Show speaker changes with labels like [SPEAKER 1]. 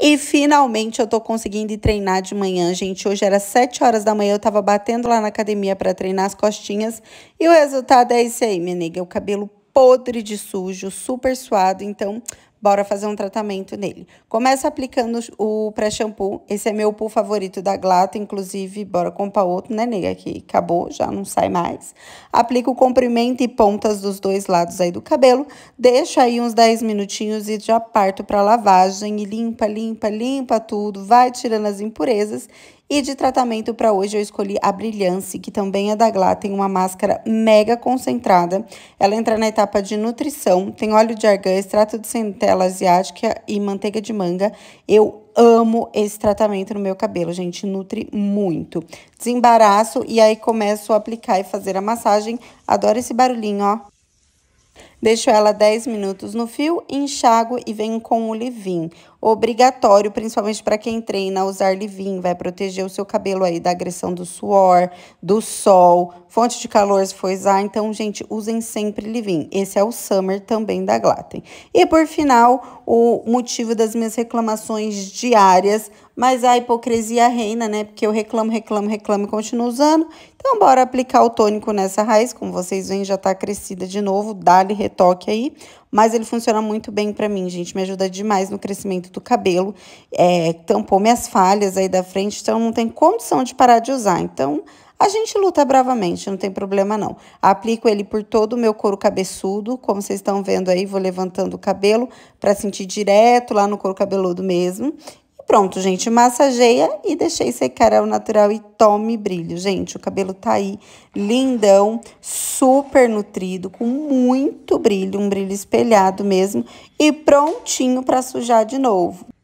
[SPEAKER 1] E finalmente eu tô conseguindo ir treinar de manhã, gente. Hoje era 7 horas da manhã, eu tava batendo lá na academia para treinar as costinhas. E o resultado é esse aí, minha nega. É o cabelo podre de sujo, super suado. Então, Bora fazer um tratamento nele. Começa aplicando o pré-shampoo. Esse é meu pool favorito da glata inclusive, bora comprar outro, né, nega? Que acabou, já não sai mais. Aplica o comprimento e pontas dos dois lados aí do cabelo. Deixa aí uns 10 minutinhos e já parto para lavagem e limpa, limpa, limpa tudo, vai tirando as impurezas e de tratamento para hoje eu escolhi a Brilhance, que também é da Glá, tem uma máscara mega concentrada. Ela entra na etapa de nutrição, tem óleo de argan, extrato de centeno, Nutella asiática e manteiga de manga. Eu amo esse tratamento no meu cabelo, gente, nutre muito. Desembaraço e aí começo a aplicar e fazer a massagem. Adoro esse barulhinho, ó. Deixo ela 10 minutos no fio, enxago e venho com o livin, Obrigatório, principalmente para quem treina, usar livin Vai proteger o seu cabelo aí da agressão do suor, do sol, fonte de calor se for usar. Então, gente, usem sempre livin, Esse é o Summer também da Glatten. E por final, o motivo das minhas reclamações diárias mas a hipocrisia reina, né? Porque eu reclamo, reclamo, reclamo e continuo usando. Então, bora aplicar o tônico nessa raiz, como vocês veem, já tá crescida de novo, dá-lhe retoque aí. Mas ele funciona muito bem pra mim, gente, me ajuda demais no crescimento do cabelo, é, tampou minhas falhas aí da frente, então não tem condição de parar de usar. Então, a gente luta bravamente, não tem problema não. Aplico ele por todo o meu couro cabeçudo, como vocês estão vendo aí, vou levantando o cabelo para sentir direto lá no couro cabeludo mesmo. Pronto, gente, massageia e deixei secar ao natural e tome brilho. Gente, o cabelo tá aí lindão, super nutrido, com muito brilho, um brilho espelhado mesmo e prontinho para sujar de novo.